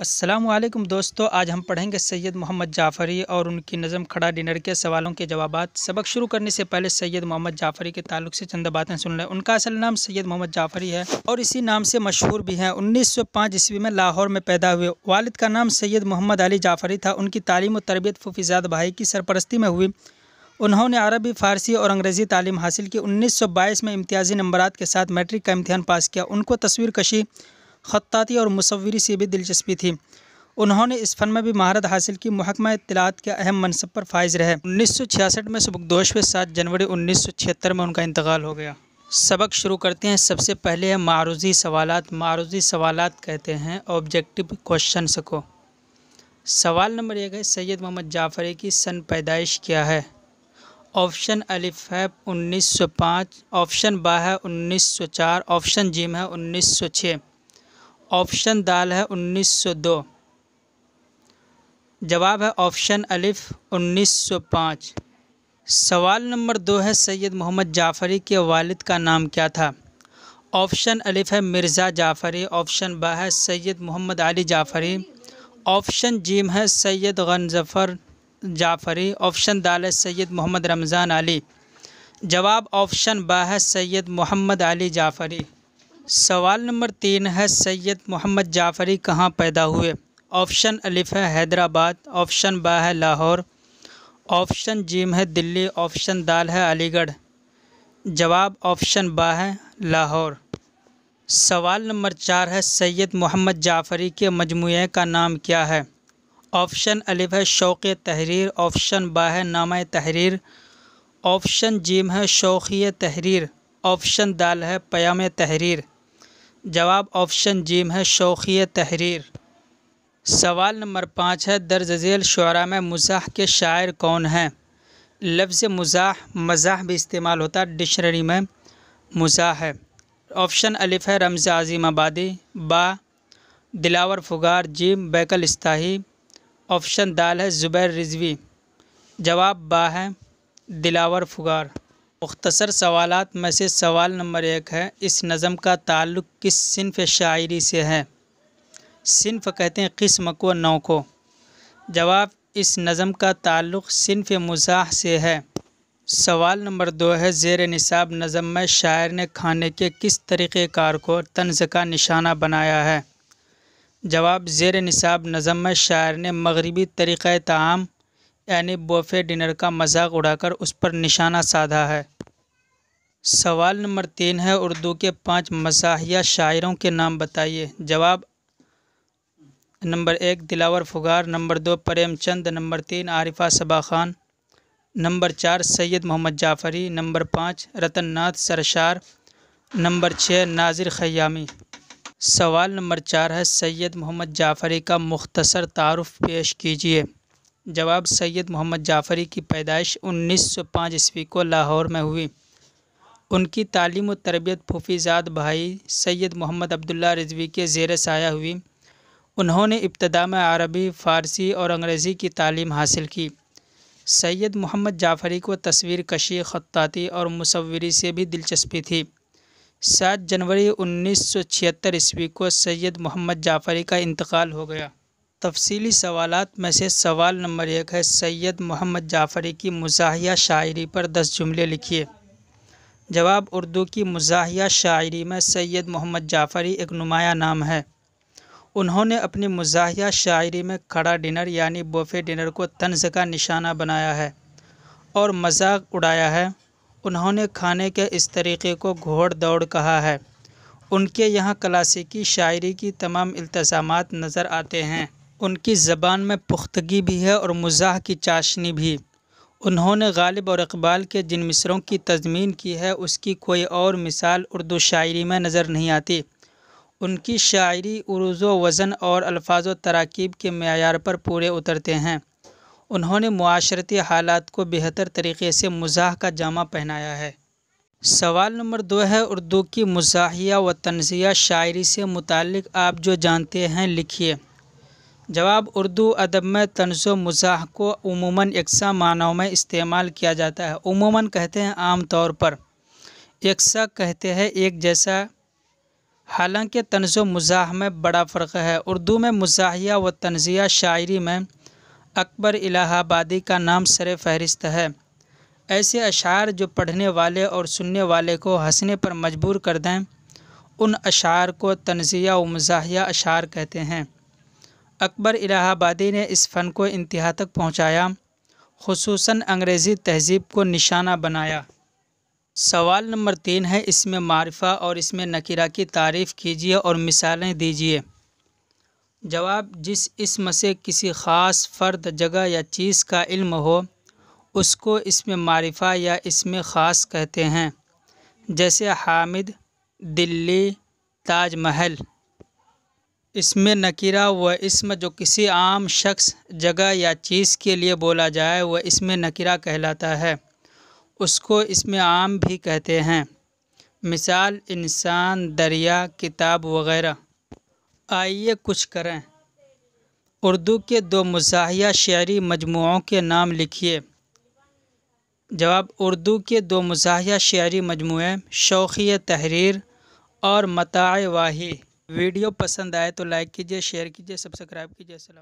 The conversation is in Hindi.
असलम दोस्तों आज हम पढ़ेंगे सैयद मोहम्मद जाफ़री और उनकी नज़म खड़ा डिनर के सवालों के जवाब सबक शुरू करने से पहले सैयद मोहम्मद जाफ़री के ताल्लुक से चंद बातें सुन लें उनका असल नाम सैयद मोहम्मद जाफ़री है और इसी नाम से मशहूर भी हैं 1905 ईस्वी में लाहौर में पैदा हुए वालिद का नाम सैयद मोहम्मद अली जाफ़री था उनकी तालीम और तरबियत फुफीजाद भाई की सरपरस्ती में हुई उन्होंने अरबी फ़ारसी और अंग्रेज़ी तालीम हासिल की बाईस में इम्तियाजी नंबरात के साथ मैट्रिक का इम्तहान पास किया उनको तस्वीर कशी ख़त्ताती और मसवरी से भी दिलचस्पी थी उन्होंने इस फन में भी महारत हासिल की महकमा इतलात के अहम मनसब पर फायज रहे 1966 में सबकदोश में सात जनवरी 1976 में उनका इंतकाल हो गया सबक शुरू करते हैं सबसे पहले है मारूजी सवाल मारूजी सवाल कहते हैं ऑब्जेक्टिव क्वेश्चन को सवाल नंबर एक है सैयद मोहम्मद जाफ़री की सन पैदाइश क्या है ऑप्शन अलिफ है 1905 ऑप्शन बा है 1904 ऑप्शन जिम है 1906 ऑप्शन दाल है 1902 जवाब है ऑप्शन अलिफ 1905 सवाल नंबर दो है सैयद मोहम्मद जाफ़री के वालिद का नाम क्या था ऑप्शन अलिफ है मिर्ज़ा जाफ़री ऑप्शन ब है सैयद मोहम्मद अली जाफ़री ऑप्शन जीम है सैयद गनजफ़र जाफ़री ऑप्शन दाल है सैयद मोहम्मद रमज़ान अली जवाब ऑप्शन ब है सैयद मोहम्मद अली जाफ़री सवाल नंबर तीन है सैयद मोहम्मद जाफ़री कहाँ पैदा हुए ऑप्शन अलिफ है हैदराबाद ऑप्शन ब है लाहौर ऑप्शन जीम है दिल्ली ऑप्शन दाल है अलीगढ़ जवाब ऑप्शन ब है लाहौर सवाल नंबर चार है सैयद मोहम्मद जाफ़री के मजमू का नाम क्या है ऑप्शन अलिफ है शौक़ तहरीर ऑप्शन ब है नाम तहरीर ऑप्शन जीम है शौक़ी तहरीर ऑप्शन दाल है पयाम तहरीर जवाब ऑप्शन जीम है शौक़ी तहरीर सवाल नंबर पाँच है दर्ज झेल शुरा में मज़ाह के शायर कौन हैं लफ्ज़ मज़ाह मज़ाह भी इस्तेमाल होता है डिक्शनरी में मज़ाह है ऑप्शन अलिफ़ है रमज़ अजीम आबादी बा दिलावर फुगार जीम बैकल इस्ताही ऑप्शन दाल है ज़ुबैर रिजवी जवाब बा है दिलावर फुगार मुख्तसर सवाल में से सवाल नंबर एक है इस नज़म का ताल्लुक़ किस सिनफ शायरी से है सिनफ कहते हैं किस्म को नौ को जवाब इस नज़म का ताल्लुक़ सिनफ मज़ाह से है सवाल नंबर दो है ज़ेर निसाब नज़म में शायर ने खाने के किस तरीक़ेकार को तंज का निशाना बनाया है जवाब ज़ेर निसाब नज़म में शायर ने मगरबी तरीक़ ताम यानी बोफे डिनर का मजाक उड़ाकर उस पर निशाना साधा है सवाल नंबर तीन है उर्दू के पांच मसाहिया शायरों के नाम बताइए जवाब नंबर एक दिलावर फुगार नंबर दो प्रेमचंद नंबर तीन आरिफा सबा खान नंबर चार सैयद मोहम्मद जाफ़री नंबर पाँच रतन नाथ सरशार नंबर छः नाजिर खयामी सवाल नंबर चार है सैयद मोहम्मद जाफ़री का मुख्तसर तारफ़ पेश कीजिए जवाब सैयद मोहम्मद जाफ़री की पैदाइश 1905 ईस्वी को लाहौर में हुई उनकी तालीम और तरबियत फूफीजाद भाई सैयद मोहम्मद अब्दुल्ला रिजवी के जेर साया हुई उन्होंने इब्तदा में अरबी फ़ारसी और अंग्रेज़ी की तालीम हासिल की सैयद मोहम्मद जाफ़री को तस्वीर कशी खत्ताती और मसवरी से भी दिलचस्पी थी सात जनवरी 1976 ईस्वी को सैयद मोहम्मद जाफ़री का इंतकाल हो गया तफसीली सवाल में से सवाल नंबर एक है सैयद मोहम्मद जाफ़री की मज़ाहिया शायरी पर दस जुमले लिखिए जवाब उर्दू की मज़ाहिया शायरी में सैयद मोहम्मद जाफ़री एक नुमाया नाम है उन्होंने अपनी मज़ाहिया शायरी में खड़ा डिनर यानी बोफे डिनर को तंज का निशाना बनाया है और मजाक उड़ाया है उन्होंने खाने के इस तरीक़े को घोड़ दौड़ कहा है उनके यहाँ क्लासिकी शायरी की तमाम इल्तजामात नज़र आते हैं उनकी ज़बान में पुख्तगी भी है और मज़ाह की चाशनी भी उन्होंने गालिब और इकबाल के जिन मिसरों की तजमीन की है उसकी कोई और मिसाल उर्दू शायरी में नज़र नहीं आती उनकी शायरी उर्जो वज़न और अल्फाज तराकीब के मैार पर पूरे उतरते हैं उन्होंने माशरती हालात को बेहतर तरीके से मज़ाह का जामा पहनाया है सवाल नंबर दो है उर्दू की मज़ाहिया व तनज़िया शायरी से मुतल आप जो जानते हैं लिखिए जवाब उर्दू अदब में तनस मज़ाह को उमूमा यकसा मानों में इस्तेमाल किया जाता है उमूमा कहते हैं आम तौर पर यकसा कहते हैं एक जैसा हालांकि तनस मज़ाह में बड़ा फ़र्क है उर्दू में मज़ाहिया व तनज़िया शायरी में अकबर इलाहाबादी का नाम सर फहरिस्त है ऐसे अशार जो पढ़ने वाले और सुनने वाले को हंसने पर मजबूर कर दें उन अशार को तनज़िया व मज़ाहिया अशार कहते हैं अकबर इलाहाबादी ने इस फ़न को इंतहा तक पहुँचाया खसूस अंग्रेज़ी तहजीब को निशाना बनाया सवाल नंबर तीन है इसमें मारफा और इसमें नकीरा की तारीफ़ कीजिए और मिसालें दीजिए जवाब जिस इसम से किसी ख़ास फ़र्द जगह या चीज़ का इल्म हो उसको इसमें मारफा या इसमें ख़ास कहते हैं जैसे हामिद दिल्ली ताजमहल इसमें नकीरा व इसम जो किसी आम शख्स जगह या चीज़ के लिए बोला जाए वह इसमें नकीरा कहलाता है उसको इसमें आम भी कहते हैं मिसाल इंसान दरिया किताब वगैरह आइए कुछ करें उर्दू के दो मजाहिया शायरी मजमुओं के नाम लिखिए जवाब उर्दू के दो मजाहिया शायरी मजमू शौख़िया तहरीर और मताए वाही वीडियो पसंद आए तो लाइक कीजिए शेयर कीजिए सब्सक्राइब कीजिए असल